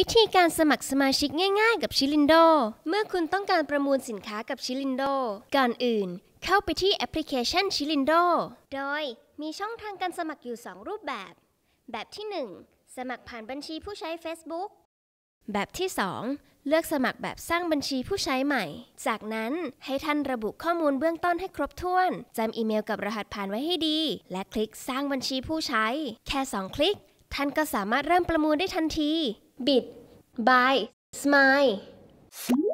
วิธีการสมัครสมาชิกง่ายๆกับชิลินโด เมื่อคุณต้องการประมูลสินค้ากับชิลินโด ก่อนอื่นเข้าไปที่แอปพลิเคชันชิลินโด โดยมีช่องทางการสมัครอยู่ 2 รูปแบบ แบบที่ 1 สมัครผ่านบัญชีผู้ใช้ Facebook แบบที่ 2 เลือกสมัครแบบสร้างบัญชีผู้ใช้ใหม่ จากนั้นให้ท่านระบุข้อมูลเบื้องต้นให้ครบถ้วนจำอีเมลกับรหัสผ่านไว้ให้ดี และคลิกสร้างบัญชีผู้ใช้ แค่ 2 คลิกท่านก็สามารถเริ่มประมูลได้ทันที Bid Buy Smile